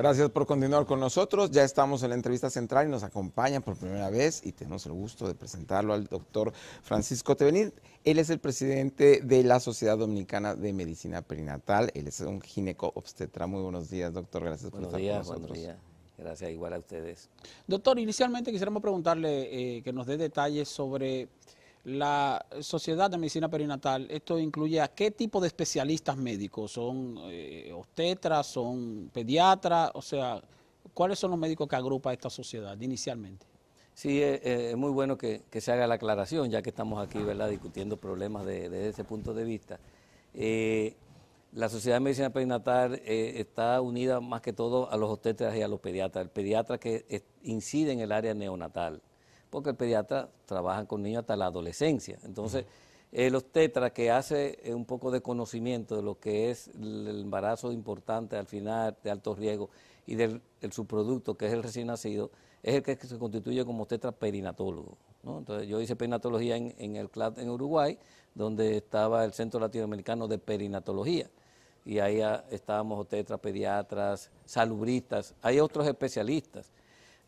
Gracias por continuar con nosotros. Ya estamos en la entrevista central y nos acompaña por primera vez y tenemos el gusto de presentarlo al doctor Francisco Tevenir. Él es el presidente de la Sociedad Dominicana de Medicina Perinatal. Él es un gineco obstetra. Muy buenos días, doctor. Gracias por estar con nosotros. Buenos días. Gracias, igual a ustedes. Doctor, inicialmente quisiéramos preguntarle eh, que nos dé detalles sobre la Sociedad de Medicina Perinatal, esto incluye a qué tipo de especialistas médicos, son eh, obstetras, son pediatras, o sea, ¿cuáles son los médicos que agrupa esta sociedad inicialmente? Sí, eh, eh, es, muy bueno que, se haga la aclaración, ya que estamos aquí, discutiendo problemas desde ese punto de vista. la Sociedad de Medicina Perinatal está unida más que todo a los obstetras y a los pediatras, el pediatra que incide en el área neonatal porque el pediatra trabaja con niños hasta la adolescencia. Entonces, eh, los el que hace eh, un poco de conocimiento de lo que es el embarazo importante al final, de alto riesgo, y del subproducto que es el recién nacido, es el que se constituye como tetra perinatólogo. Entonces, yo hice perinatología en, el CLAT en Uruguay, donde estaba el Centro Latinoamericano de Perinatología y ahí ah, estábamos tetras pediatras, salubristas, hay otros especialistas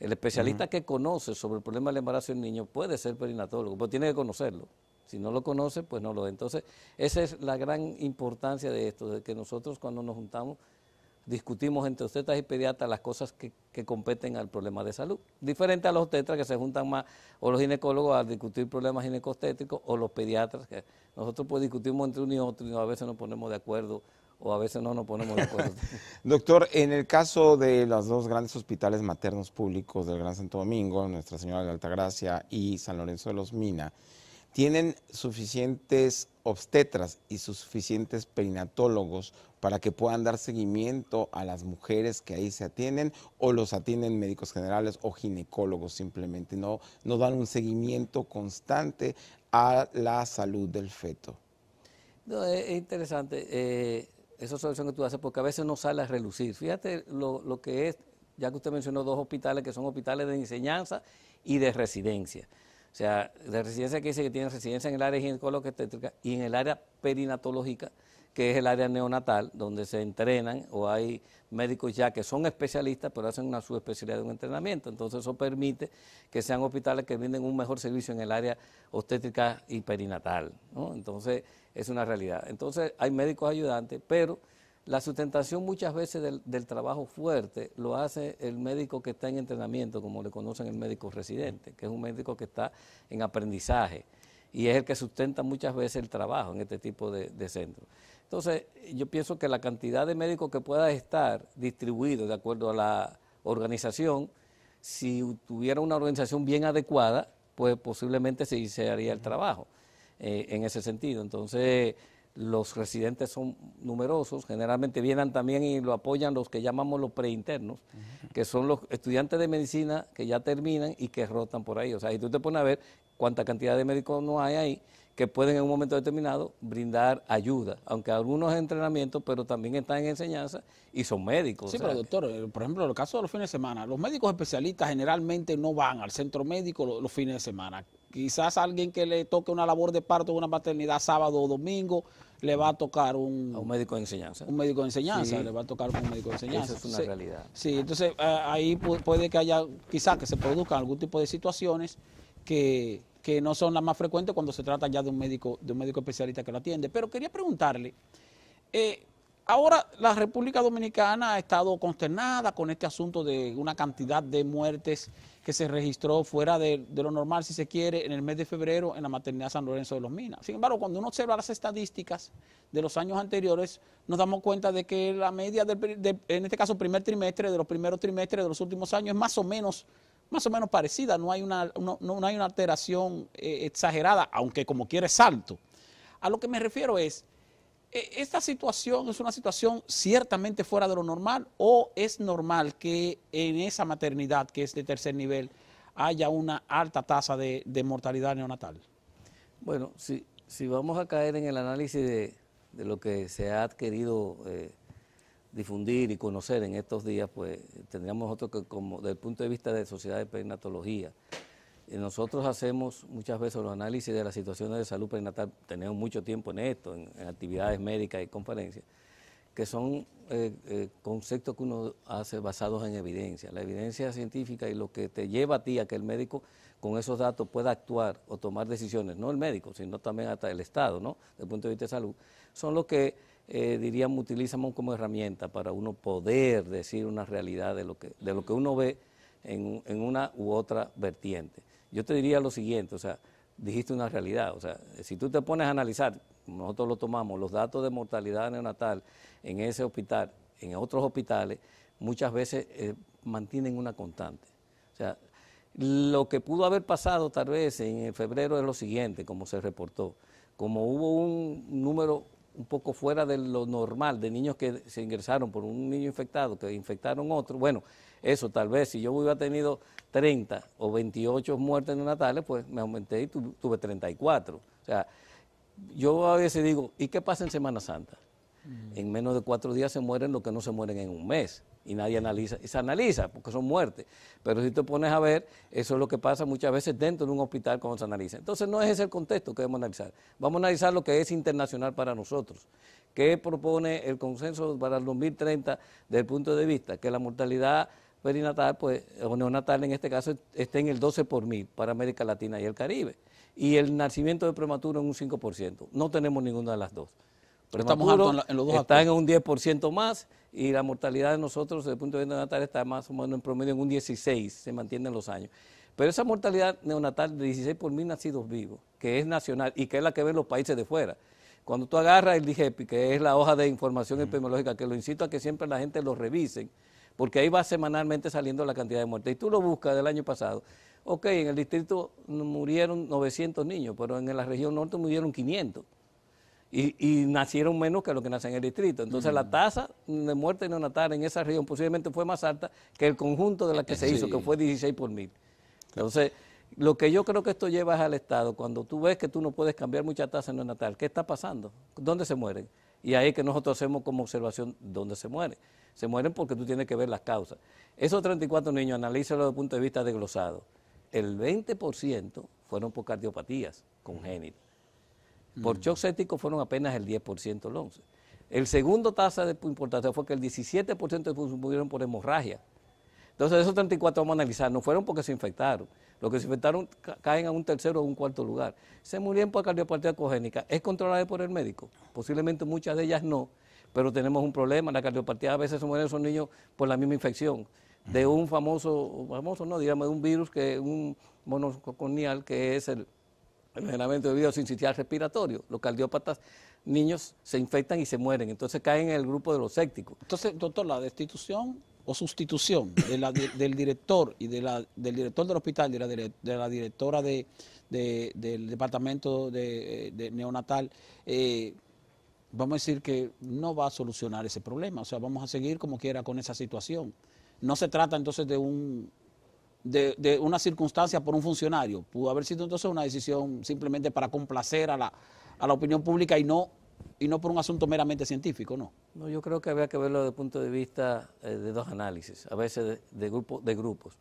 el especialista que conoce sobre el problema del embarazo en niño puede ser perinatólogo, pero tiene que conocerlo. Si no lo conoce, pues no lo es. Entonces, esa es la gran importancia de esto, de que nosotros cuando nos juntamos discutimos entre obstetras y pediatras las cosas que, que, competen al problema de salud. Diferente a los obstetras que se juntan más, o los ginecólogos a discutir problemas ginecostéticos, o los pediatras que nosotros pues discutimos entre uno y otro y a veces nos ponemos de acuerdo o a veces no nos ponemos de acuerdo. Doctor, en el caso de los dos grandes hospitales maternos públicos del Gran Santo Domingo, Nuestra Señora de Altagracia y San Lorenzo de los Mina, ¿tienen suficientes obstetras y suficientes perinatólogos para que puedan dar seguimiento a las mujeres que ahí se atienden o los atienden médicos generales o ginecólogos simplemente? No, no dan un seguimiento constante a la salud del feto. No, es interesante. Eh, esa solución que tú haces, porque a veces no sale a relucir. Fíjate lo, lo que es, ya que usted mencionó dos hospitales que son hospitales de enseñanza y de residencia. O sea, de residencia que dice que tiene residencia en el área ginecológica y en el área perinatológica, que es el área neonatal, donde se entrenan o hay médicos ya que son especialistas, pero hacen una subespecialidad de un entrenamiento. Entonces eso permite que sean hospitales que brinden un mejor servicio en el área obstétrica y perinatal. Entonces es una realidad. Entonces hay médicos ayudantes, pero la sustentación muchas veces del, trabajo fuerte lo hace el médico que está en entrenamiento, como le conocen el médico residente, que es un médico que está en aprendizaje y es el que sustenta muchas veces el trabajo en este tipo de, de centros. Entonces, yo pienso que la cantidad de médicos que pueda estar distribuido de acuerdo a la organización, si tuviera una organización bien adecuada, pues posiblemente se haría el trabajo eh, en ese sentido. Entonces, los residentes son numerosos, generalmente vienen también y lo apoyan los que llamamos los preinternos, que son los estudiantes de medicina que ya terminan y que rotan por ahí. O sea, si tú te pones a ver cuánta cantidad de médicos no hay ahí que pueden en un momento determinado brindar ayuda, aunque algunos entrenamientos, pero también están en enseñanza y son médicos. Sí, pero doctor, eh, por ejemplo, en el caso de los fines de semana, los médicos especialistas generalmente no van al centro médico los, fines de semana. Quizás alguien que le toque una labor de parto o una maternidad sábado o domingo le va a tocar un... médico de enseñanza. Un médico de enseñanza, le va a tocar un médico de enseñanza. Esa es una realidad. Sí, entonces eh, ahí puede que haya, quizás que se produzcan algún tipo de situaciones que que no son las más frecuentes cuando se trata ya de un médico, de un médico especialista que lo atiende. Pero quería preguntarle, eh, ahora la República Dominicana ha estado consternada con este asunto de una cantidad de muertes que se registró fuera de, lo normal, si se quiere, en el mes de febrero en la maternidad San Lorenzo de los Minas. Sin embargo, cuando uno observa las estadísticas de los años anteriores, nos damos cuenta de que la media, del, en este caso, primer trimestre, de los primeros trimestres de los últimos años, es más o menos más o menos parecida, no hay una, no, hay una alteración eh, exagerada, aunque como quiere salto. A lo que me refiero es, e, ¿esta situación es una situación ciertamente fuera de lo normal o es normal que en esa maternidad que es de tercer nivel haya una alta tasa de, mortalidad neonatal? Bueno, si, si vamos a caer en el análisis de, lo que se ha adquirido eh, difundir y conocer en estos días, pues tendríamos otro que, como del punto de vista de sociedad de perinatología, eh, nosotros hacemos muchas veces los análisis de las situaciones de salud perinatal, tenemos mucho tiempo en esto, en, actividades médicas y conferencias, que son eh, eh, conceptos que uno hace basados en evidencia, la evidencia científica y lo que te lleva a ti a que el médico con esos datos pueda actuar o tomar decisiones, no el médico, sino también hasta el Estado, ¿no? Desde el punto de vista de salud, son los que eh, diríamos, utilizamos como herramienta para uno poder decir una realidad de lo que, de lo que uno ve en, en, una u otra vertiente. Yo te diría lo siguiente, o sea, dijiste una realidad, o sea, si tú te pones a analizar, nosotros lo tomamos, los datos de mortalidad neonatal en ese hospital, en otros hospitales, muchas veces eh, mantienen una constante. O sea, lo que pudo haber pasado tal vez en eh, febrero es lo siguiente, como se reportó, como hubo un número un poco fuera de lo normal, de niños que se ingresaron por un niño infectado, que infectaron otro, bueno, eso tal vez, si yo hubiera tenido 30 o 28 muertes en Natales, pues me aumenté y tuve 34. O sea, yo a veces digo, ¿y qué pasa en Semana Santa? Mm. En menos de cuatro días se mueren los que no se mueren en un mes y nadie analiza, y se analiza porque son muertes. Pero si te pones a ver, eso es lo que pasa muchas veces dentro de un hospital cuando se analiza. Entonces no es ese el contexto que debemos analizar. Vamos a analizar lo que es internacional para nosotros. ¿Qué propone el consenso para el 2030 desde el punto de vista? Que la mortalidad perinatal, pues, o neonatal en este caso, esté en el 12 por mil para América Latina y el Caribe. Y el nacimiento de prematuro en un 5%. No tenemos ninguna de las dos. pero Estamos en, los dos está en un 10% más y la mortalidad de nosotros desde el punto de vista neonatal está más o menos en promedio en un 16, se mantiene en los años. Pero esa mortalidad neonatal de 16 por mil nacidos vivos, que es nacional y que es la que ven los países de fuera. Cuando tú agarras el DIGEPI, que es la hoja de información epidemiológica, que lo incito a que siempre la gente lo revisen, porque ahí va semanalmente saliendo la cantidad de muertes. Y tú lo buscas del año pasado. Ok, en el distrito murieron 900 niños, pero en la región norte murieron 500. Y, nacieron menos que los que nacen en el distrito. Entonces la mm. tasa de muerte neonatal en esa región posiblemente fue más alta que el conjunto de la que se hizo, que fue 16 por mil. Entonces, lo que yo creo que esto lleva es al Estado, cuando tú ves que tú no puedes cambiar mucha tasa neonatal, ¿qué está pasando? ¿Dónde se mueren? Y ahí es que nosotros hacemos como observación dónde se mueren. Se mueren porque tú tienes que ver las causas. Esos 34 niños, analízalo desde el punto de vista desglosado. El 20% fueron por cardiopatías congénitas por shock séptico fueron apenas el 10%, el 11%. El segundo tasa de importancia fue que el 17% murieron por hemorragia. Entonces, esos 34 vamos a analizar. No fueron porque se infectaron. Los que se infectaron caen a un tercero o un cuarto lugar. Se murieron por cardiopatía cogénica. ¿Es controlada por el médico? Posiblemente muchas de ellas no, pero tenemos un problema. La cardiopatía a veces se mueren esos niños por la misma infección de un famoso, famoso no, digamos, de un virus que un monoconial que es el envenenamiento debido a respiratorio. Los cardiópatas niños se infectan y se mueren, entonces caen en el grupo de los sépticos. Entonces, doctor, la destitución o sustitución del director y de la, del director del hospital, de la, de la directora del departamento de, neonatal, eh, vamos a decir que no va a solucionar ese problema, o sea, vamos a seguir como quiera con esa situación. No se trata entonces de un de, una circunstancia por un funcionario. Pudo haber sido entonces una decisión simplemente para complacer a la, a la opinión pública y no, y no por un asunto meramente científico, ¿no? No, yo creo que había que verlo desde el punto de vista eh, de dos análisis, a veces de, de, grupo, de grupos.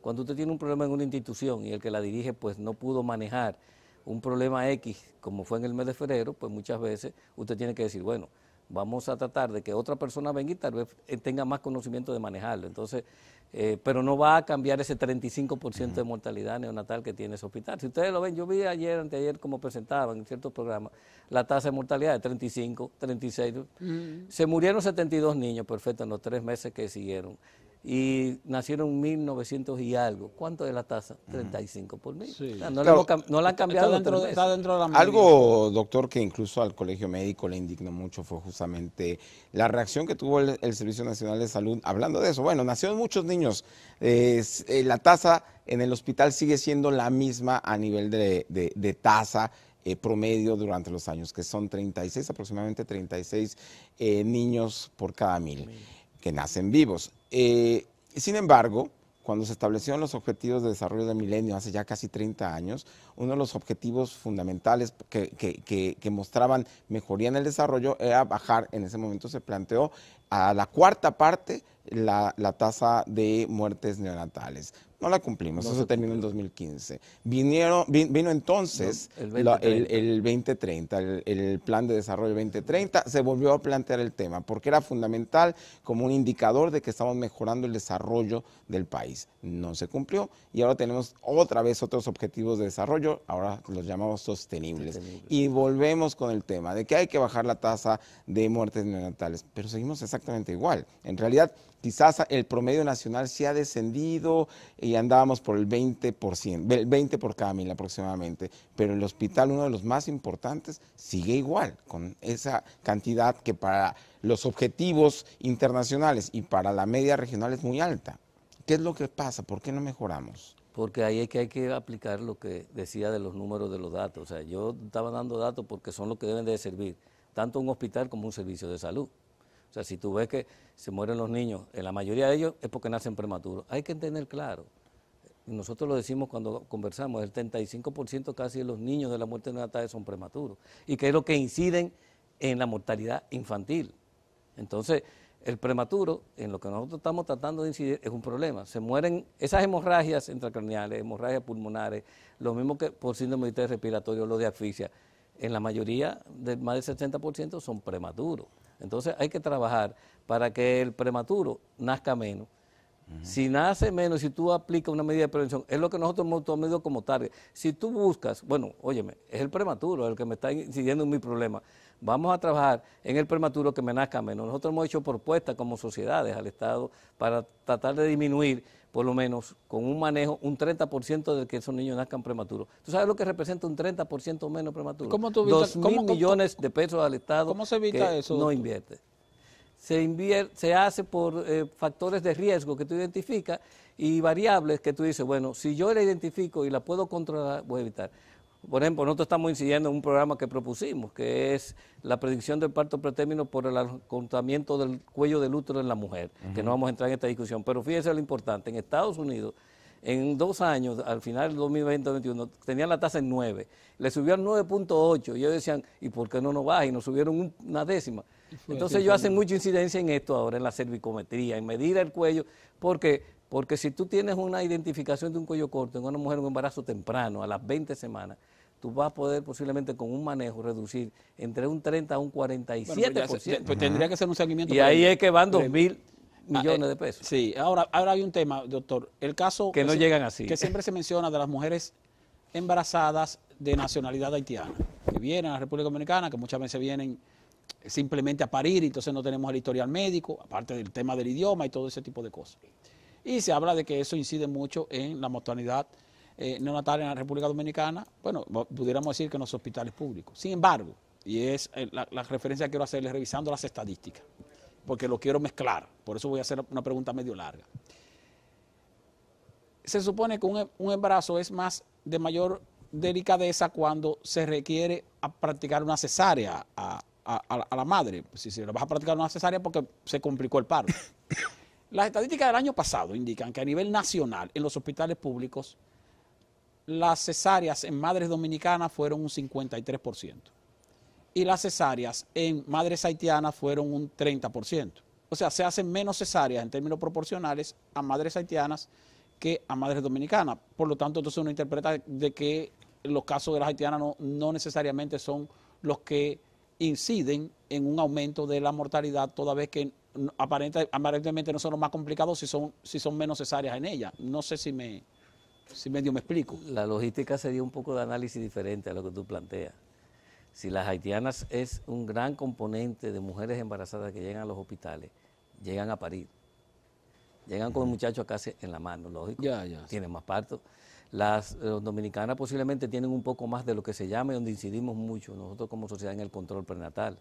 Cuando usted tiene un problema en una institución y el que la dirige pues no pudo manejar un problema X, como fue en el mes de febrero, pues muchas veces usted tiene que decir, bueno, vamos a tratar de que otra persona venga y tal vez eh, tenga más conocimiento de manejarlo. Entonces, eh, pero no va a cambiar ese 35% de mortalidad neonatal que tiene ese hospital. Si ustedes lo ven, yo vi ayer, anteayer, como presentaban en ciertos programas, la tasa de mortalidad de 35, 36. Se murieron 72 niños, perfecto, en los tres meses que siguieron y nacieron 1900 y algo. ¿Cuánto es la tasa? 35 por mil. no, la han cambiado. Está dentro, de la algo, doctor, que incluso al Colegio Médico le indignó mucho fue justamente la reacción que tuvo el, Servicio Nacional de Salud. Hablando de eso, bueno, nacieron muchos niños. Eh, la tasa en el hospital sigue siendo la misma a nivel de, tasa. Eh, promedio durante los años, que son 36, aproximadamente 36 eh, niños por cada mil que nacen vivos. Eh, sin embargo, cuando se establecieron los objetivos de desarrollo del milenio hace ya casi 30 años, uno de los objetivos fundamentales que, mostraban mejoría en el desarrollo era bajar, en ese momento se planteó a la cuarta parte la tasa de muertes neonatales. No la cumplimos, eso se, terminó en 2015. Vinieron, vino entonces el 2030, el, Plan de Desarrollo 2030, se volvió a plantear el tema porque era fundamental como un indicador de que estamos mejorando el desarrollo del país. No se cumplió y ahora tenemos otra vez otros objetivos de desarrollo, ahora los llamamos sostenibles. Y volvemos con el tema de que hay que bajar la tasa de muertes neonatales, pero seguimos exactamente igual. En realidad, quizás el promedio nacional se ha descendido y andábamos por el 20%, el 20 por cada mil aproximadamente, pero el hospital, uno de los más importantes, sigue igual, con esa cantidad que para los objetivos internacionales y para la media regional es muy alta. ¿Qué es lo que pasa? ¿Por qué no mejoramos? Porque ahí es que hay que aplicar lo que decía de los números de los datos. O sea, yo estaba dando datos porque son lo que deben de servir, tanto un hospital como un servicio de salud. O sea, si tú ves que se mueren los niños, en eh, la mayoría de ellos es porque nacen prematuros. Hay que tener claro, nosotros lo decimos cuando conversamos, el 35% casi de los niños de la muerte neonatal son prematuros, y que es lo que inciden en la mortalidad infantil. Entonces, el prematuro, en lo que nosotros estamos tratando de incidir, es un problema. Se mueren esas hemorragias intracraneales, hemorragias pulmonares, lo mismo que por síndrome de respiratorio, lo de asfixia. En la mayoría, del más del 60% son prematuros. Entonces hay que trabajar para que el prematuro nazca menos. Si nace menos, si tú aplicas una medida de prevención, es lo que nosotros hemos tomado como target. Si tú buscas, bueno, óyeme, es el prematuro el que me está incidiendo en mi problema, vamos a trabajar en el prematuro que me nazca menos. Nosotros hemos hecho propuestas como sociedades al Estado para tratar de disminuir, por lo menos con un manejo, un 30% de que esos niños nazcan prematuros. ¿Tú sabes lo que representa un 30% menos prematuro? ¿Cómo tú mil millones de pesos al Estado ¿cómo se eso, no invierte. Se, invierte, se hace por eh, factores de riesgo que tú identificas y variables que tú dices, bueno, si yo la identifico y la puedo controlar, voy a evitar. Por ejemplo, nosotros estamos incidiendo en un programa que propusimos, que es la predicción del parto pretérmino por el acortamiento del cuello del útero en la mujer, que no vamos a entrar en esta discusión. Pero fíjense lo importante, en Estados Unidos, en dos años, al final del 2020-2021, tenían la tasa en 9, le subió subieron 9.8 y ellos decían, ¿y por qué no nos baja? Y nos subieron una décima. Entonces ellos hacen mucha incidencia en esto ahora, en la cervicometría, en medir el cuello, porque porque si tú tienes una identificación de un cuello corto en una mujer en un embarazo temprano, a las 20 semanas, tú vas a poder posiblemente con un manejo reducir entre un 30 a un 47%. Pues, pues, tendría que ser un seguimiento. Y ahí es que van dos mil ah, millones eh, de pesos. Sí, ahora, hay un tema, doctor. El caso... Que, no llegan así. Que siempre se menciona de las mujeres embarazadas de nacionalidad haitiana, que vienen a la República Dominicana, que muchas veces vienen simplemente a parir, y entonces no tenemos el historial médico, aparte del tema del idioma y todo ese tipo de cosas. Y se habla de que eso incide mucho en la mortalidad eh, Neonatal en la República Dominicana, bueno, pudiéramos decir que en los hospitales públicos. Sin embargo, y es eh, la, referencia que quiero hacerles revisando las estadísticas, porque lo quiero mezclar, por eso voy a hacer una pregunta medio larga. Se supone que un, un embarazo es más de mayor delicadeza cuando se requiere practicar una cesárea a, la madre. Si se le vas a practicar una cesárea porque se complicó el parto. Las estadísticas del año pasado indican que a nivel nacional, en los hospitales públicos, las cesáreas en madres dominicanas fueron un 53% y las cesáreas en madres haitianas fueron un 30%. O sea, se hacen menos cesáreas en términos proporcionales a madres haitianas que a madres dominicanas. Por lo tanto, entonces uno interpreta de que los casos de las haitianas no, necesariamente son los que inciden en un aumento de la mortalidad, toda vez que aparentemente no son los más complicados si son, si son menos cesáreas en ellas. No sé si me, si medio me explico. La logística sería un poco de análisis diferente a lo que tú planteas. Si las haitianas es un gran componente de mujeres embarazadas que llegan a los hospitales, llegan a parir. Llegan con el muchacho a casa en la mano, lógico. tienen más parto. Las eh, dominicanas posiblemente tienen un poco más de lo que se llama y donde incidimos mucho nosotros como sociedad en el control prenatal.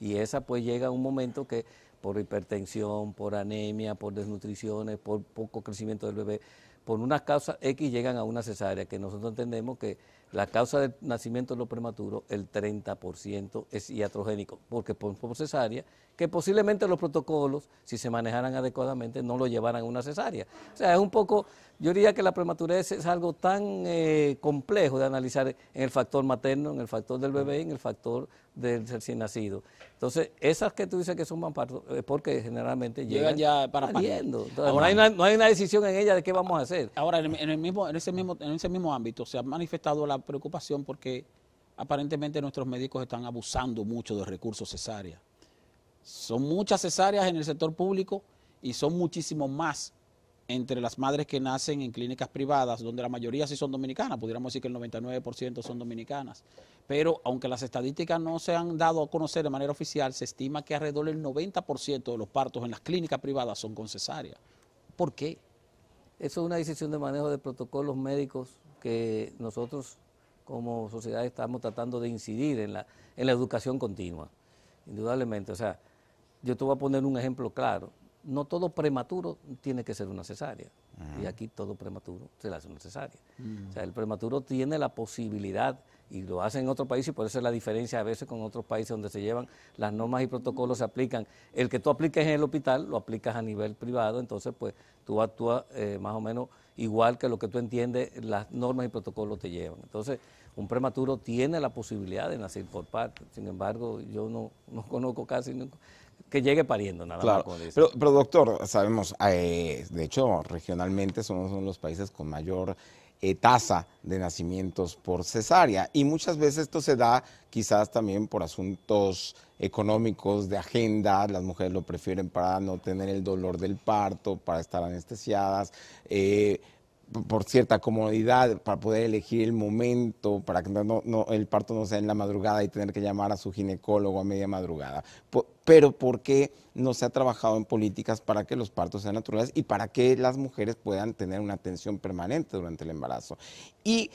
Y esa pues llega a un momento que por hipertensión, por anemia, por desnutriciones, por poco crecimiento del bebé, por una causa X llegan a una cesárea, que nosotros entendemos que la causa del nacimiento de los prematuros, el 30% es iatrogénico, porque por, por, cesárea, que posiblemente los protocolos, si se manejaran adecuadamente, no lo llevaran a una cesárea. O sea, es un poco, yo diría que la prematurez es algo tan eh, complejo de analizar en el factor materno, en el factor del bebé, en el factor del ser recién nacido. Entonces, esas que tú dices que son partos, es porque generalmente llegan, ya para saliendo. ahora, no hay, una, no, hay una, decisión en ella de qué vamos a hacer. Ahora, en, el mismo, en, ese mismo, en ese mismo ámbito se ha manifestado la preocupación porque aparentemente nuestros médicos están abusando mucho de recursos cesáreas. Son muchas cesáreas en el sector público y son muchísimo más entre las madres que nacen en clínicas privadas, donde la mayoría sí son dominicanas, pudiéramos decir que el 99% son dominicanas. Pero aunque las estadísticas no se han dado a conocer de manera oficial, se estima que alrededor del 90% de los partos en las clínicas privadas son con cesárea. ¿Por qué? Eso es una decisión de manejo de protocolos médicos que nosotros como sociedad estamos tratando de incidir en la, en la educación continua, indudablemente. O sea, yo te voy a poner un ejemplo claro. No todo prematuro tiene que ser una cesárea. Y aquí todo prematuro se la hace una cesárea. Mm. O sea, el prematuro tiene la posibilidad y lo hacen en otro país y por eso es la diferencia a veces con otros países donde se llevan las normas y protocolos se aplican. El que tú apliques en el hospital lo aplicas a nivel privado, entonces pues tú actúas eh, más o menos igual que lo que tú entiendes las normas y protocolos te llevan. Entonces un prematuro tiene la posibilidad de nacer por parte, sin embargo yo no, conozco casi que llegue pariendo, nada más. Pero, pero doctor, sabemos, eh, de hecho, regionalmente somos uno de los países con mayor eh, tasa de nacimientos por cesárea. Y muchas veces esto se da quizás también por asuntos económicos, de agenda, las mujeres lo prefieren para no tener el dolor del parto, para estar anestesiadas. Eh, por cierta comodidad para poder elegir el momento para que el parto no sea en la madrugada y tener que llamar a su ginecólogo a media madrugada. pero ¿por qué no se ha trabajado en políticas para que los partos sean naturales y para que las mujeres puedan tener una atención permanente durante el embarazo? Y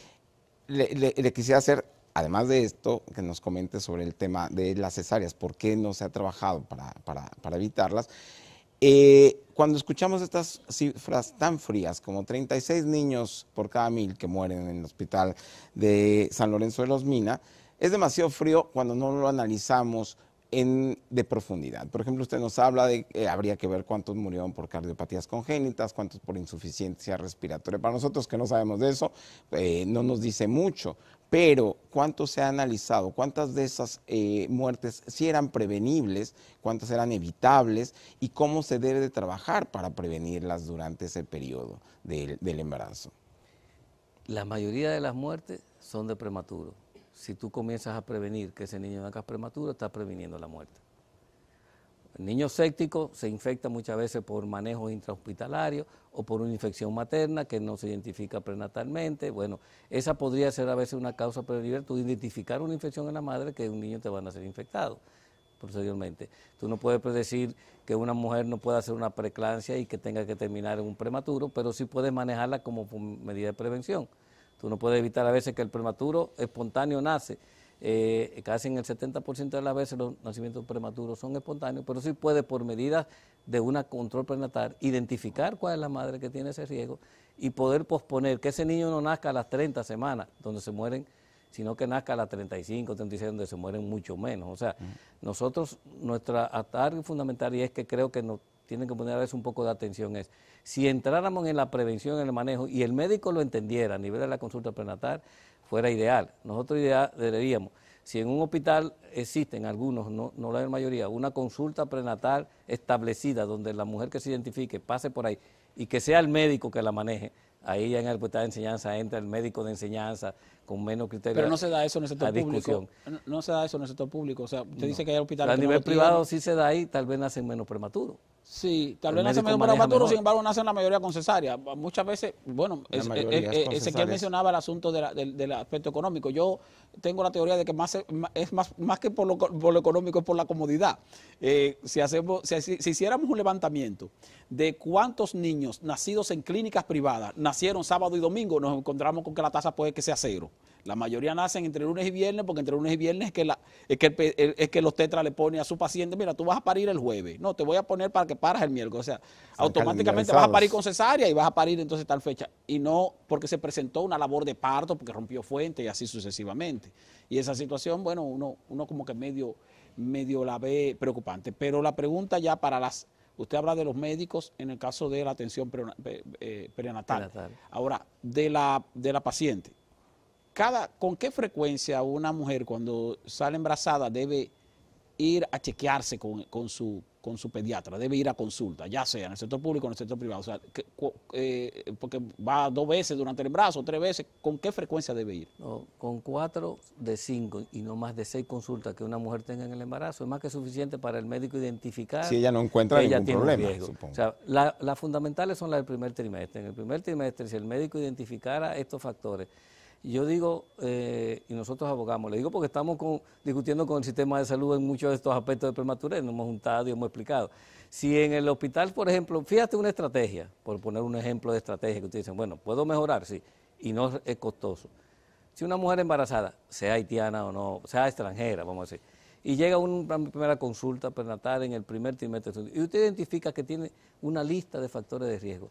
le, quisiera hacer además de esto, que nos comente sobre el tema de las cesáreas, por qué no se ha trabajado para, para, para evitarlas. Eh, cuando escuchamos estas cifras tan frías, como 36 niños por cada mil que mueren en el hospital de San Lorenzo de los Mina, es demasiado frío cuando no lo analizamos de profundidad. Por ejemplo, usted nos habla de que eh, habría que ver cuántos murieron por cardiopatías congénitas, cuántos por insuficiencia respiratoria. Para nosotros que no sabemos de eso, eh, no nos dice mucho, pero cuántos se ha analizado, cuántas de esas eh, muertes sí eran prevenibles, cuántas eran evitables y cómo se debe de trabajar para prevenirlas durante ese periodo del embarazo. La mayoría de las muertes son de prematuro si tú comienzas a prevenir que ese niño nazca prematuro, estás previniendo la muerte. El niño séptico se infecta muchas veces por manejo intrahospitalario o por una infección materna que no se identifica prenatalmente. Bueno, esa podría ser a veces una causa prevenible. Tú identificar una infección en la madre que un niño te van a ser infectado posteriormente. Tú no puedes predecir que una mujer no pueda hacer una preclancia y que tenga que terminar en un prematuro, pero sí puedes manejarla como medida de prevención. Tú no puedes evitar a veces que el prematuro espontáneo nace. Eh, casi en el 70% de las veces los nacimientos prematuros son espontáneos, pero sí puede por medidas de un control prenatal identificar cuál es la madre que tiene ese riesgo y poder posponer que ese niño no nazca a las 30 semanas, donde se mueren, sino que nazca a las 35, 36, donde se mueren mucho menos. O sea, nosotros, nuestra atarga fundamental y es que creo que no, tienen que poner a veces un poco de atención es, si entráramos en la prevención, en el manejo, y el médico lo entendiera a nivel de la consulta prenatal, fuera ideal. Nosotros deberíamos, si en un hospital existen algunos, no, no la mayoría, una consulta prenatal establecida donde la mujer que se identifique pase por ahí y que sea el médico que la maneje, Ahí ya en el hospital pues, de enseñanza entra el médico de enseñanza con menos criterios. Pero no se da eso en el sector público. No, se da eso en el sector público. O sea, usted dice que hay hospitales. O a nivel privado sí se da ahí, tal vez nacen menos prematuros. Sí, tal vez nacen menos prematuros, sin embargo, nacen la mayoría con cesárea. Muchas veces, bueno, es, eh, eh, que él mencionaba el asunto de la, del aspecto económico. Yo tengo la teoría de que más, eh, es más, más que por lo, económico, es por la comodidad. Eh, si, hacemos, si, si, hiciéramos un levantamiento de cuántos niños nacidos en clínicas privadas nacieron sábado y domingo, nos encontramos con que la tasa puede que sea cero. La mayoría nacen entre lunes y viernes, porque entre lunes y viernes es que, la, es que, los tetras le ponen a su paciente, mira, tú vas a parir el jueves, no, te voy a poner para que paras el miércoles. O sea, automáticamente vas a parir con cesárea y vas a parir entonces tal fecha. Y no porque se presentó una labor de parto, porque rompió fuente y así sucesivamente. Y esa situación, bueno, uno, uno como que medio, medio la ve preocupante. Pero la pregunta ya para las... Usted habla de los médicos en el caso de la atención eh, prenatal. Ahora, de la, de la paciente ¿con qué frecuencia una mujer cuando sale embarazada debe ir a chequearse con, su, pediatra, debe ir a consulta, ya sea en el sector público o en el sector privado? Eh, porque va dos veces durante el embarazo, tres veces, ¿con qué frecuencia debe ir? con cuatro de cinco y no más de seis consultas que una mujer tenga en el embarazo es más que suficiente para el médico identificar. Si ella no encuentra ningún problema, las fundamentales son las del primer trimestre. En el primer trimestre, si el médico identificara estos factores, yo digo, eh, y nosotros abogamos, le digo porque estamos con, discutiendo con el sistema de salud en muchos de estos aspectos de prematurez, nos hemos juntado y hemos explicado. Si en el hospital, por ejemplo, fíjate una estrategia, por poner un ejemplo de estrategia que ustedes dicen, bueno, puedo mejorar, sí, y no es costoso. Si una mujer embarazada, sea haitiana o no, sea extranjera, vamos a decir, y llega a una primera consulta prenatal en el primer trimestre, y usted identifica que tiene una lista de factores de riesgo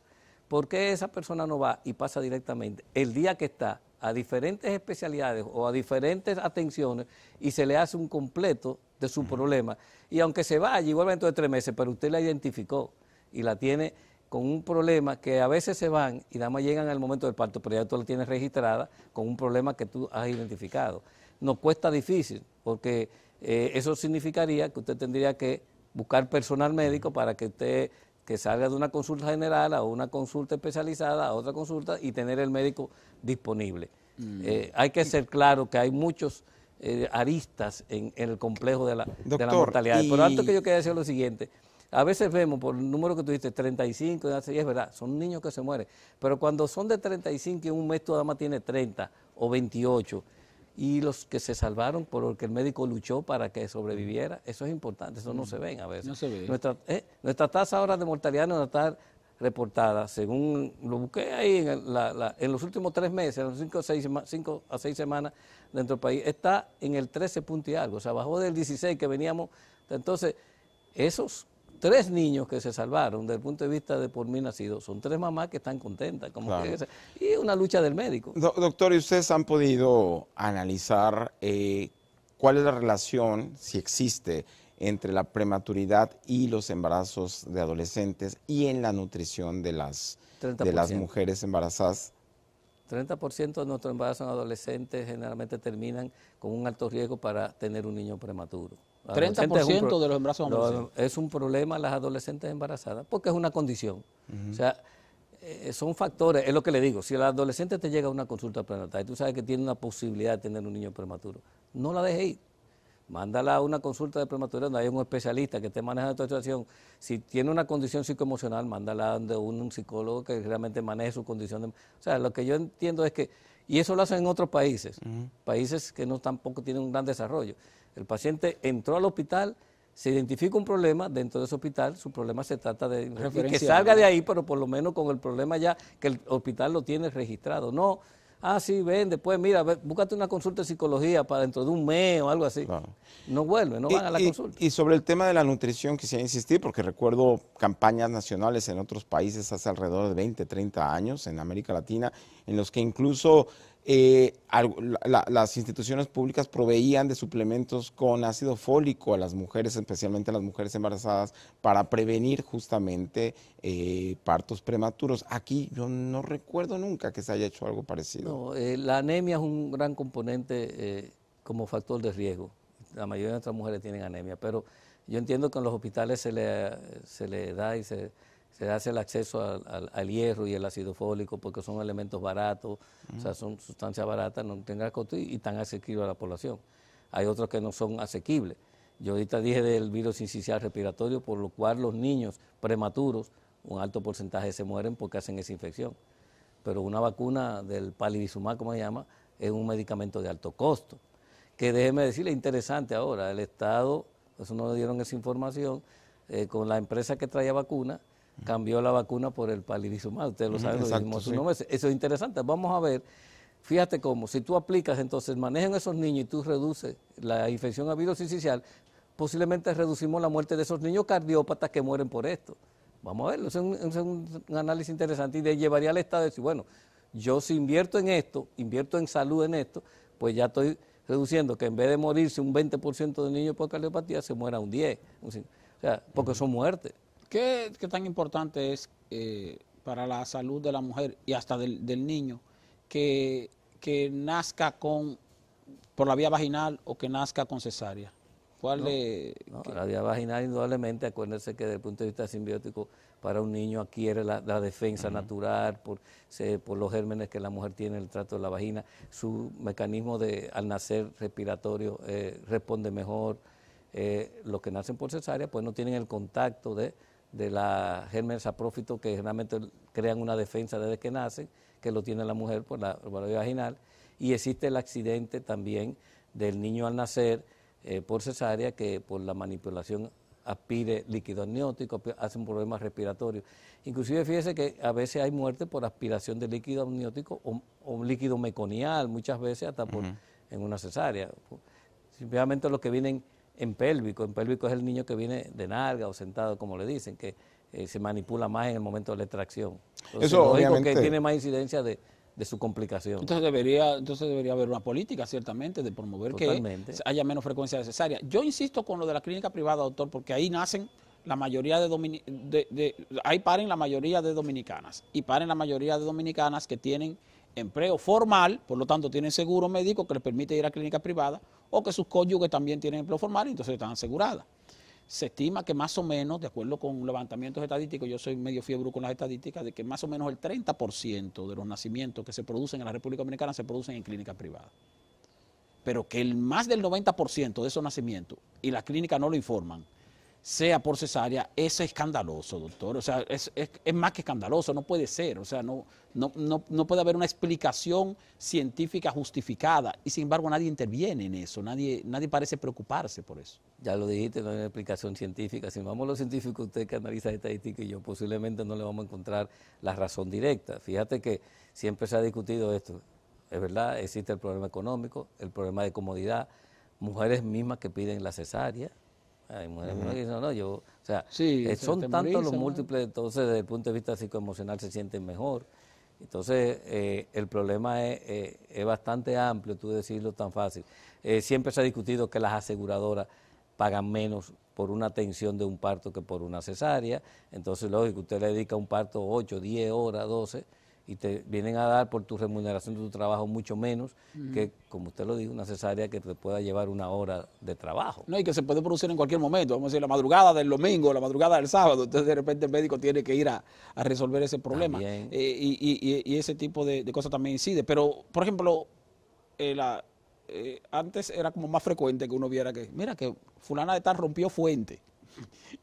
¿Por qué esa persona no va y pasa directamente el día que está a diferentes especialidades o a diferentes atenciones y se le hace un completo de su problema? Y aunque se va y vuelva momento de tres meses, pero usted la identificó y la tiene con un problema que a veces se van y nada más llegan al momento del parto, pero ya tú la tienes registrada con un problema que tú has identificado. Nos cuesta difícil, porque eh, eso significaría que usted tendría que buscar personal médico para que usted que salga de una consulta general a una consulta especializada, a otra consulta y tener el médico disponible. Mm. Eh, hay que ser claro que hay muchos eh, aristas en, el complejo de la, de la mortalidad. Pero antes que yo quería decir lo siguiente, a veces vemos por el número que tú dices, 35, y es verdad, son niños que se mueren, pero cuando son de 35 y un mes tu dama tiene 30 o 28, y los que se salvaron por lo que el médico luchó para que sobreviviera. Eso es importante, eso no se mm. ven a veces. Eh, nuestra, tasa ahora de mortalidad no está reportada, según lo busqué ahí en, los últimos tres meses, en los cinco, seis, cinco a seis semanas dentro del país, está en el 13 punto y algo, o sea, bajó del 16 que veníamos. Entonces, esos tres niños que se salvaron desde el punto de vista de por mí nacido. Son tres mamás que están contentas. Como claro. y una lucha del médico. doctor, ¿y ustedes han podido analizar eh, cuál es la relación, si existe, entre la prematuridad y los embarazos de adolescentes y en la nutrición de las, de las mujeres embarazadas? 30% de nuestros embarazos en adolescentes generalmente terminan con un alto riesgo para tener un niño prematuro. 30% de los embarazos es un problema las adolescentes embarazadas porque es una condición. O sea, eh, son factores, es lo que le digo, si el adolescente te llega a una consulta prenatal y tú sabes que tiene una posibilidad de tener un niño prematuro, no la dejes ir. Mándala a una consulta de prematura donde hay un especialista que esté manejando esta situación. Si tiene una condición psicoemocional, mándala donde un, psicólogo que realmente maneje su condición. Em, o sea, lo que yo entiendo es que, y eso lo hacen en otros países, países que no tampoco tienen un gran desarrollo. El paciente entró al hospital, se identifica un problema dentro de ese hospital, su problema se trata de que salga de ahí, pero por lo menos con el problema ya que el hospital lo tiene registrado. No, ah, sí, ven, después mira, búscate una consulta de psicología para dentro de un mes o algo así. No vuelve, no van a la consulta. Y sobre el tema de la nutrición quisiera insistir, porque recuerdo campañas nacionales en otros países hace alrededor de 20, 30 años, en América Latina, en los que incluso eh, las instituciones públicas proveían de suplementos con ácido fólico a las mujeres, especialmente a las mujeres embarazadas, para prevenir justamente eh, partos prematuros. Aquí yo no recuerdo nunca que se haya hecho algo parecido. Eh, la anemia es un gran componente como factor de riesgo. La mayoría de nuestras mujeres tienen anemia, pero yo entiendo que en los hospitales se le, se le da y se se hace el acceso al, hierro y el ácido fólico porque son elementos baratos, o sea, son sustancias baratas, no tengan costo y, tan asequibles a la población. Hay otros que no son asequibles. Yo ahorita dije del virus incisional respiratorio, por lo cual los niños prematuros, un alto porcentaje se mueren porque hacen esa infección. Pero una vacuna del palivizumab, como se llama, es un medicamento de alto costo. Que déjeme decirle, interesante ahora, el Estado, eso pues, no le dieron esa información, eh, con la empresa que traía vacuna, cambió la vacuna por el palidizumab, ustedes lo saben, lo sí. unos Eso es interesante, vamos a ver, fíjate cómo, si tú aplicas, entonces manejan esos niños y tú reduces la infección a virus posiblemente reducimos la muerte de esos niños cardiópatas que mueren por esto. Vamos a verlo, es un, análisis interesante y de llevaría al Estado a decir, bueno, yo si invierto en esto, invierto en salud en esto, pues ya estoy reduciendo que en vez de morirse un 20% de niños por cardiopatía, se muera un 10. O sea, porque son muertes. ¿Qué, tan importante es eh, para la salud de la mujer y hasta del, niño que, nazca con por la vía vaginal o que nazca con cesárea? ¿Cuál la vía vaginal indudablemente, acuérdense que desde el punto de vista simbiótico para un niño adquiere la, defensa natural por, los gérmenes que la mujer tiene en el trato de la vagina, su mecanismo de al nacer respiratorio eh, responde mejor, eh, los que nacen por cesárea pues no tienen el contacto de de la germen saprófito que generalmente crean una defensa desde que nacen, que lo tiene la mujer por la valor vaginal, y existe el accidente también del niño al nacer eh, por cesárea que por la manipulación aspire líquido amniótico, hace un problema respiratorio. Inclusive fíjese que a veces hay muerte por aspiración de líquido amniótico o, líquido meconial, muchas veces hasta por, en una cesárea. Simplemente los que vienen en pélvico. En pélvico es el niño que viene de nalga o sentado, como le dicen, que eh, se manipula más en el momento de la extracción. Eso obviamente. que tiene más incidencia de, su complicación. Entonces debería, entonces debería haber una política, ciertamente, de promover que haya menos frecuencia necesaria. Yo insisto con lo de la clínica privada, doctor, porque ahí nacen la mayoría de, de, ahí paren la mayoría de dominicanas y paren la mayoría de dominicanas que tienen empleo formal, por lo tanto tienen seguro médico que les permite ir a clínicas privadas, o que sus cónyuges también tienen empleo formal y entonces están aseguradas. Se estima que más o menos, de acuerdo con levantamientos estadísticos, yo soy medio fiebre con las estadísticas, de que más o menos el 30% de los nacimientos que se producen en la República Dominicana se producen en clínicas privadas. Pero que el más del 90% de esos nacimientos, y las clínicas no lo informan, sea por cesárea, eso es escandaloso, doctor. O sea, es, es, más que escandaloso, no puede ser. O sea, no, no, no, no, puede haber una explicación científica justificada. Y sin embargo, nadie interviene en eso, nadie, nadie parece preocuparse por eso. Ya lo dijiste, no hay una explicación científica. Si vamos a los científicos, usted que analiza estadística y yo, posiblemente no le vamos a encontrar la razón directa. Fíjate que siempre se ha discutido esto. Es verdad, existe el problema económico, el problema de comodidad, mujeres mismas que piden la cesárea hay mujeres que dicen, no, yo, o sea, eh, son tantos los múltiples, entonces desde el punto de vista psicoemocional se sienten mejor. Entonces, eh, el problema es, eh, es, bastante amplio, tú decirlo tan fácil. siempre se ha discutido que las aseguradoras pagan menos por una atención de un parto que por una cesárea. Entonces, lógico, usted le dedica un parto 8, 10 horas, 12 y te vienen a dar por tu remuneración de tu trabajo mucho menos que, como usted lo dijo, una cesárea que te pueda llevar una hora de trabajo. No, y que se puede producir en cualquier momento, vamos a decir, la madrugada del domingo, la madrugada del sábado, entonces de repente el médico tiene que ir a, resolver ese problema. Eh, y, y, ese tipo de, cosas también incide. Pero, por ejemplo, eh, eh, antes era como más frecuente que uno viera que, mira, que fulana de tal rompió fuente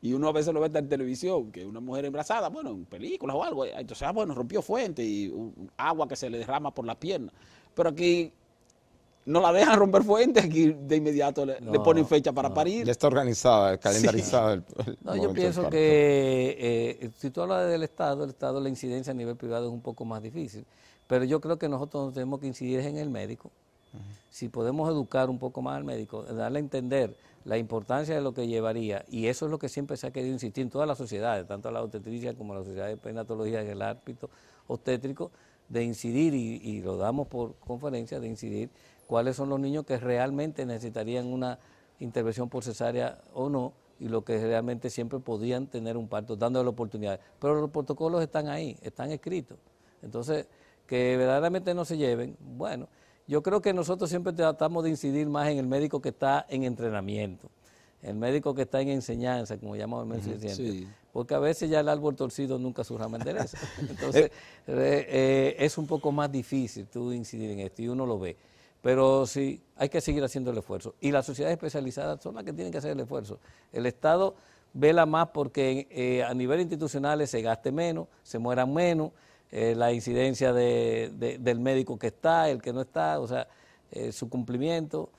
y uno a veces lo ve en televisión, que una mujer embarazada, bueno, en películas o algo, eh, entonces, ah, bueno, rompió fuente y agua que se le derrama por la pierna. Pero aquí no la dejan romper fuente, aquí de inmediato le, ponen fecha para parir. está organizada, eh, calendarizada. no, yo pienso que eh, si tú hablas del Estado, el Estado la incidencia a nivel privado es un poco más difícil, pero yo creo que nosotros tenemos que incidir en el médico. Si podemos educar un poco más al médico, darle a entender, la importancia de lo que llevaría, y eso es lo que siempre se ha querido insistir en todas las sociedades, tanto la obstetricia como la sociedad de penatología en el árbitro obstétrico, de incidir, y, y lo damos por conferencia, de incidir cuáles son los niños que realmente necesitarían una intervención por cesárea o no, y lo que realmente siempre podían tener un parto, dándole la oportunidad. Pero los protocolos están ahí, están escritos. Entonces, que verdaderamente no se lleven, bueno, yo creo que nosotros siempre tratamos de incidir más en el médico que está en entrenamiento, el médico que está en enseñanza, como llamamos el médico porque a veces ya el árbol torcido nunca su rama endereza. Entonces, eh, es un poco más difícil tú incidir en esto y uno lo ve. Pero sí, hay que seguir haciendo el esfuerzo. Y las sociedades especializadas son las que tienen que hacer el esfuerzo. El Estado vela más porque eh, a nivel institucional se gaste menos, se muera menos, eh, la incidencia de, del médico que está, el que no está, o sea, eh, su cumplimiento.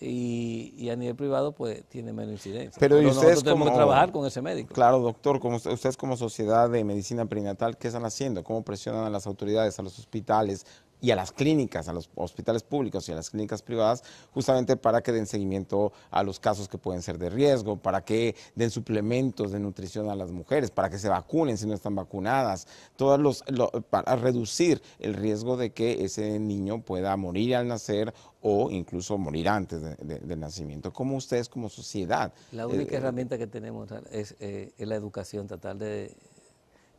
Y, a nivel privado, pues tiene menos incidencia. Pero, ustedes tenemos que trabajar con ese médico. Claro, doctor, como ustedes como sociedad de medicina prenatal, ¿qué están haciendo? ¿Cómo presionan a las autoridades, a los hospitales, y a las clínicas, a los hospitales públicos y a las clínicas privadas, justamente para que den seguimiento a los casos que pueden ser de riesgo, para que den suplementos de nutrición a las mujeres, para que se vacunen si no están vacunadas, todos los, para reducir el riesgo de que ese niño pueda morir al nacer o incluso morir antes del nacimiento. ¿Cómo ustedes como sociedad? La eh, única eh, herramienta que tenemos es, eh, es la educación, tratar de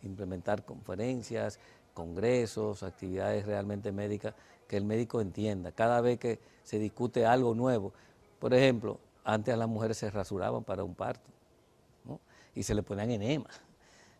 implementar conferencias, congresos, actividades realmente médicas, que el médico entienda. Cada vez que se discute algo nuevo, por ejemplo, antes las mujeres se rasuraban para un parto y se le ponían enema.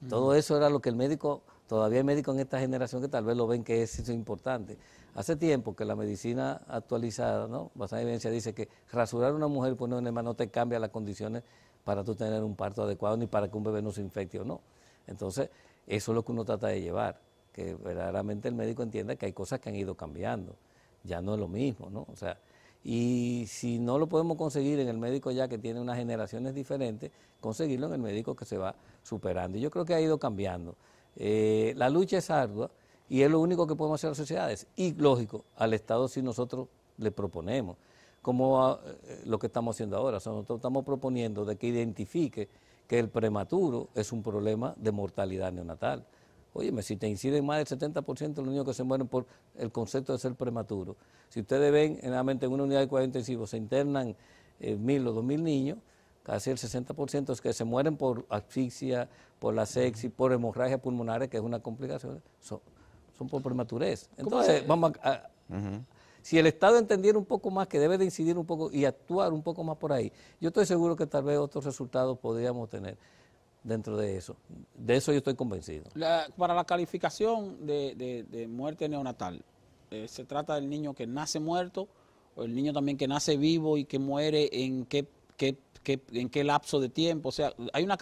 Todo eso era lo que el médico, todavía hay médicos en esta generación que tal vez lo ven que es, es importante. Hace tiempo que la medicina actualizada, ¿no? basada en evidencia, dice que rasurar a una mujer y poner enema no te cambia las condiciones para tú tener un parto adecuado ni para que un bebé no se infecte o no. Entonces, eso es lo que uno trata de llevar que verdaderamente el médico entienda que hay cosas que han ido cambiando, ya no es lo mismo, ¿no? O sea, y si no lo podemos conseguir en el médico ya que tiene unas generaciones diferentes, conseguirlo en el médico que se va superando. Y yo creo que ha ido cambiando. Eh, la lucha es ardua y es lo único que podemos hacer a las sociedades. Y lógico, al Estado si nosotros le proponemos, como ah, eh, lo que estamos haciendo ahora. nosotros estamos proponiendo de que identifique que el prematuro es un problema de mortalidad neonatal. Óyeme, si te inciden más del 70% de los niños que se mueren por el concepto de ser prematuro. Si ustedes ven, nuevamente, en una unidad de cuidado intensivo se internan eh, mil o dos mil niños, casi el 60% es que se mueren por asfixia, por la sexy, por hemorragia pulmonar, que es una complicación, son, por prematurez. Entonces, vamos a, Si el Estado entendiera un poco más que debe de incidir un poco y actuar un poco más por ahí, yo estoy seguro que tal vez otros resultados podríamos tener dentro de eso. De eso yo estoy convencido. para la calificación de, muerte neonatal, eh, ¿se trata del niño que nace muerto o el niño también que nace vivo y que muere en qué, en qué lapso de tiempo? O sea, ¿hay una,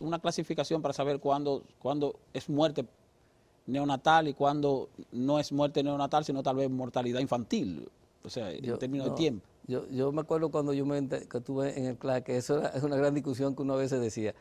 una clasificación para saber cuándo, cuándo es muerte neonatal y cuándo no es muerte neonatal, sino tal vez mortalidad infantil? O sea, en términos de tiempo. Yo, me acuerdo cuando yo me que estuve en el que eso es una gran discusión que uno a veces decía,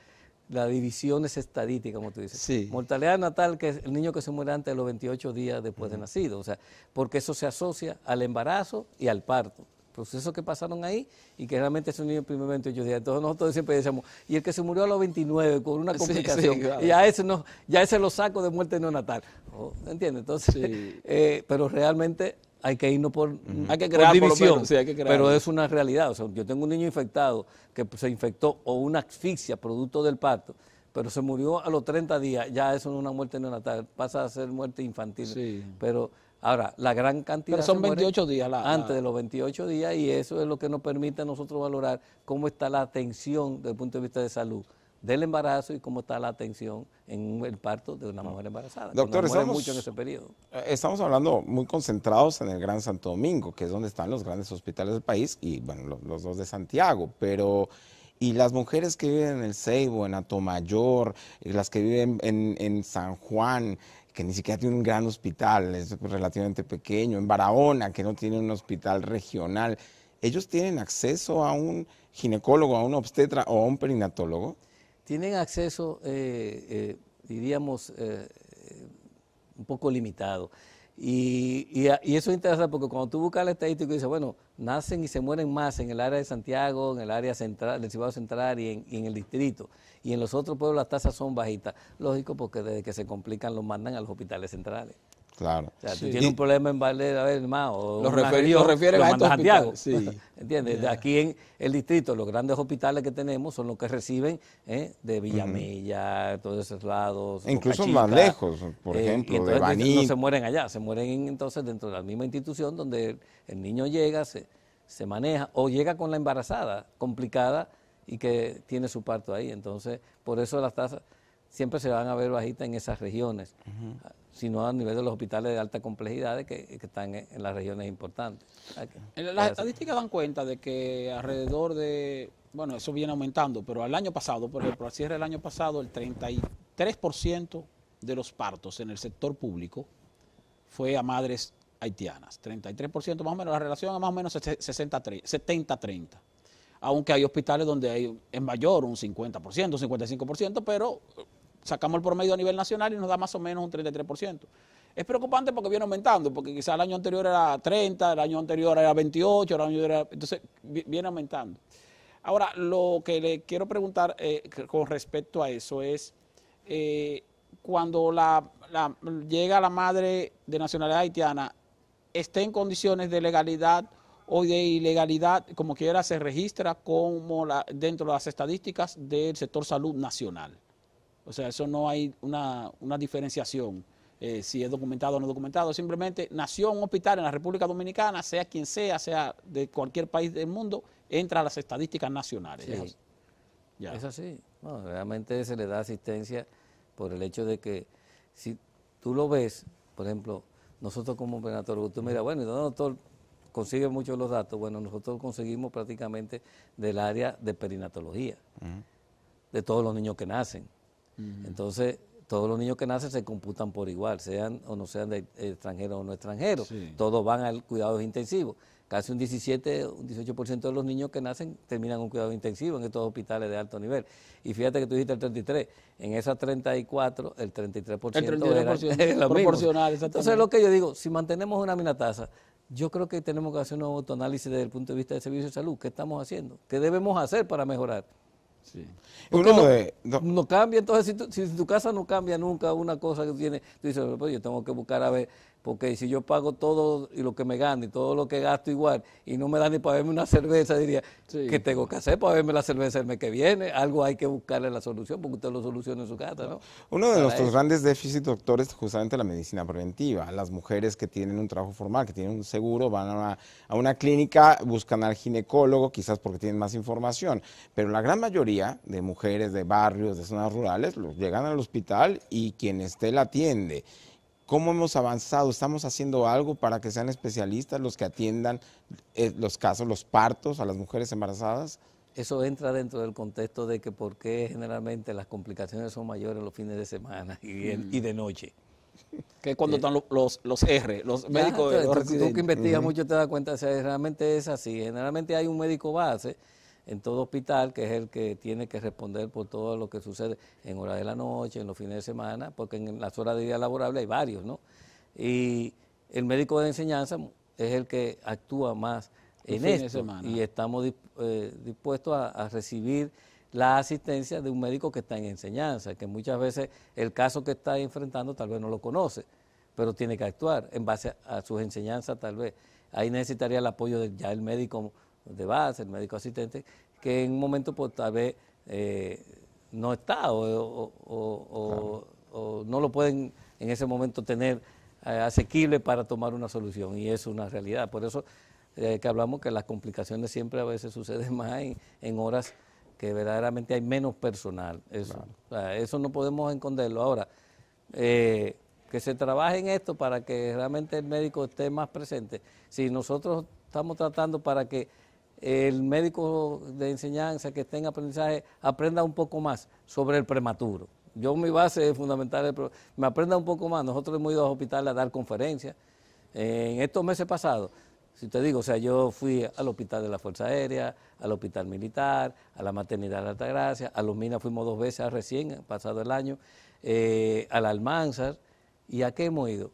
la división es estadística, como tú dices. Sí. Mortalidad natal, que es el niño que se muere antes de los 28 días después de nacido, o sea, porque eso se asocia al embarazo y al parto. Procesos que pasaron ahí y que realmente es un niño en primer 28 días. Entonces nosotros siempre decíamos, y el que se murió a los 29 con una complicación, y a ese, no, ya ese lo saco de muerte no natal. Oh, ¿Entiendes? Entonces, eh, pero realmente hay que irnos por, hay que crear división, pero es una realidad. O sea, yo tengo un niño infectado que se infectó o una asfixia producto del parto, pero se murió a los 30 días, ya eso no es una muerte neonatal, pasa a ser muerte infantil. Pero ahora, la gran cantidad... Pero son 28 días. antes de los 28 días y eso es lo que nos permite a nosotros valorar cómo está la atención desde el punto de vista de salud del embarazo y cómo está la atención en el parto de una mujer embarazada. Doctor, estamos, mucho en ese periodo. Eh, estamos hablando muy concentrados en el Gran Santo Domingo, que es donde están los grandes hospitales del país y bueno, los, dos de Santiago, pero... Y las mujeres que viven en el Seibo, en Atomayor, las que viven en, en San Juan, que ni siquiera tiene un gran hospital, es relativamente pequeño, en Barahona, que no tiene un hospital regional, ¿ellos tienen acceso a un ginecólogo, a un obstetra o a un perinatólogo? tienen acceso, eh, eh, diríamos, eh, un poco limitado. Y, eso es interesante porque cuando tú buscas el estadístico y dices, bueno, nacen y se mueren más en el área de Santiago, en el área central, del Ciudad Central y en, el distrito. Y en los otros pueblos las tasas son bajitas. Lógico porque desde que se complican los mandan a los hospitales centrales. Claro. O sea, un problema en Valle a ver, más, o lo, a estos Santiago. Sí. ¿Entiendes? Aquí en el distrito, los grandes hospitales que tenemos son los que reciben eh, de Villamilla, de todos esos lados. incluso más lejos, por eh, ejemplo, de Baní. No se mueren allá, se mueren entonces dentro de la misma institución donde el, niño llega, se, maneja, o llega con la embarazada complicada y que tiene su parto ahí. Entonces, por eso las tasas siempre se van a ver bajitas en esas regiones sino a nivel de los hospitales de alta complejidad que, están en, las regiones importantes. Eh, las estadísticas dan cuenta de que alrededor de, bueno, eso viene aumentando, pero al año pasado, por ejemplo, al cierre del año pasado, el 33% de los partos en el sector público fue a madres haitianas, 33% más o menos, la relación a más o menos 70-30 aunque hay hospitales donde hay, es mayor, un 50%, 55%, pero sacamos el promedio a nivel nacional y nos da más o menos un 33%. Es preocupante porque viene aumentando, porque quizá el año anterior era 30, el año anterior era 28, el año Entonces, viene aumentando. Ahora, lo que le quiero preguntar eh, con respecto a eso es, eh, cuando la, llega la madre de nacionalidad haitiana, ¿está en condiciones de legalidad o de ilegalidad, como quiera, se registra como la, dentro de las estadísticas del sector salud nacional? O sea, eso no hay una, una diferenciación, eh, si es documentado o no documentado. Simplemente nació un hospital en la República Dominicana, sea quien sea, sea de cualquier país del mundo, entra a las estadísticas nacionales. Ya. Es así. realmente se le da asistencia por el hecho de que si tú lo ves, por ejemplo, nosotros como perinatólogos, tú mira, bueno, el doctor consigue muchos los datos, bueno, nosotros conseguimos prácticamente del área de perinatología, de todos los niños que nacen. Entonces, todos los niños que nacen se computan por igual, sean o no sean de extranjeros o no extranjeros, todos van al cuidado intensivo. Casi un 17, un 18% de los niños que nacen terminan un cuidado intensivo en estos hospitales de alto nivel. Y fíjate que tú dijiste el 33, en esas 34, el 33%, el proporcional. Entonces lo que yo digo, si mantenemos una minatasa, yo creo que tenemos que hacer un autoanálisis desde el punto de vista del servicio de salud. ¿Qué estamos haciendo? ¿Qué debemos hacer para mejorar? Sí. Uno no, cambia, entonces si tu, si tu, casa no cambia nunca una cosa que tiene, tú dices, pues yo tengo que buscar a ver porque si yo pago todo y lo que me gano y todo lo que gasto igual y no me dan ni para verme una cerveza, diría, que ¿qué tengo que hacer para verme la cerveza el mes que viene? Algo hay que buscarle la solución, porque usted lo soluciona en su casa, ¿no? Uno de nuestros grandes déficits, doctor, es justamente la medicina preventiva. Las mujeres que tienen un trabajo formal, que tienen un seguro, van a una, clínica, buscan al ginecólogo, quizás porque tienen más información, pero la gran mayoría de mujeres de barrios, de zonas rurales, los llegan al hospital y quien esté la atiende cómo hemos avanzado, estamos haciendo algo para que sean especialistas los que atiendan eh, los casos, los partos a las mujeres embarazadas. Eso entra dentro del contexto de que por qué generalmente las complicaciones son mayores los fines de semana y, y de noche. Que cuando eh, están los, los, R, los médicos. de los tú, tú, que investigas mucho te das cuenta, realmente es así. Generalmente hay un médico base en todo hospital, que es el que tiene que responder por todo lo que sucede en horas de la noche, en los fines de semana, porque en las horas de día laborable hay varios, ¿no? Y el médico de enseñanza es el que actúa más en fin y estamos eh, dispuestos a, recibir la asistencia de un médico que está en enseñanza, que muchas veces el caso que está enfrentando tal vez no lo conoce, pero tiene que actuar en base a, sus enseñanzas tal vez. Ahí necesitaría el apoyo del ya el médico de base, el médico asistente, que en un momento pues tal vez eh, no está o, no lo pueden en ese momento tener eh, asequible para tomar una solución y es una realidad. Por eso eh, que hablamos que las complicaciones siempre a veces suceden más en, horas que verdaderamente hay menos personal. Eso, eso no podemos esconderlo. Ahora, que se trabaje en esto para que realmente el médico esté más presente. Si nosotros estamos tratando para que el médico de enseñanza que esté en aprendizaje aprenda un poco más sobre el prematuro. Yo mi base es fundamental, me aprenda un poco más. Nosotros hemos ido a hospitales a dar conferencias. Eh, en estos meses pasados, si te digo, o sea, yo fui al hospital de la Fuerza Aérea, al hospital militar, a la maternidad de Altagracia, a los Minas fuimos dos veces recién, pasado el año, eh, a la Almanzar. ¿Y a qué hemos ido?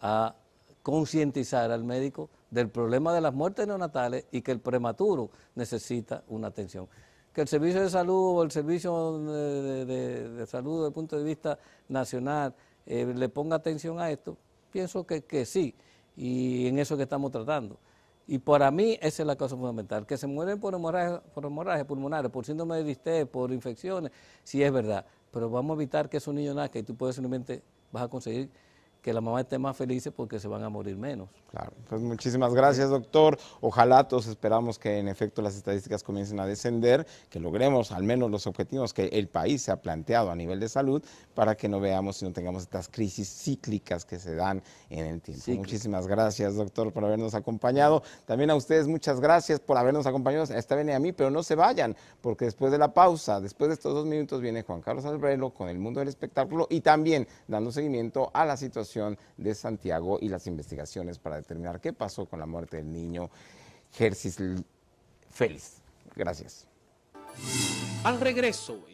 A concientizar al médico del problema de las muertes neonatales y que el prematuro necesita una atención. Que el servicio de salud o el servicio de, salud desde el punto de vista nacional eh, le ponga atención a esto, pienso que, que sí, y en eso que estamos tratando. Y para mí esa es la cosa fundamental, que se mueren por hemorragia, por hemorragia pulmonar, por síndrome de distés, por infecciones, sí es verdad, pero vamos a evitar que ese niño nazca y tú puedes simplemente vas a conseguir que la mamá esté más feliz porque se van a morir menos. Claro, pues muchísimas gracias doctor. Ojalá todos esperamos que en efecto las estadísticas comiencen a descender, que logremos al menos los objetivos que el país se ha planteado a nivel de salud para que no veamos y no tengamos estas crisis cíclicas que se dan en el tiempo. Muchísimas gracias doctor por habernos acompañado. También a ustedes muchas gracias por habernos acompañado. Esta viene a mí, pero no se vayan porque después de la pausa, después de estos dos minutos viene Juan Carlos Albrelo con el mundo del espectáculo y también dando seguimiento a la situación de Santiago y las investigaciones para determinar qué pasó con la muerte del niño Jersis Félix. Gracias. Al regreso,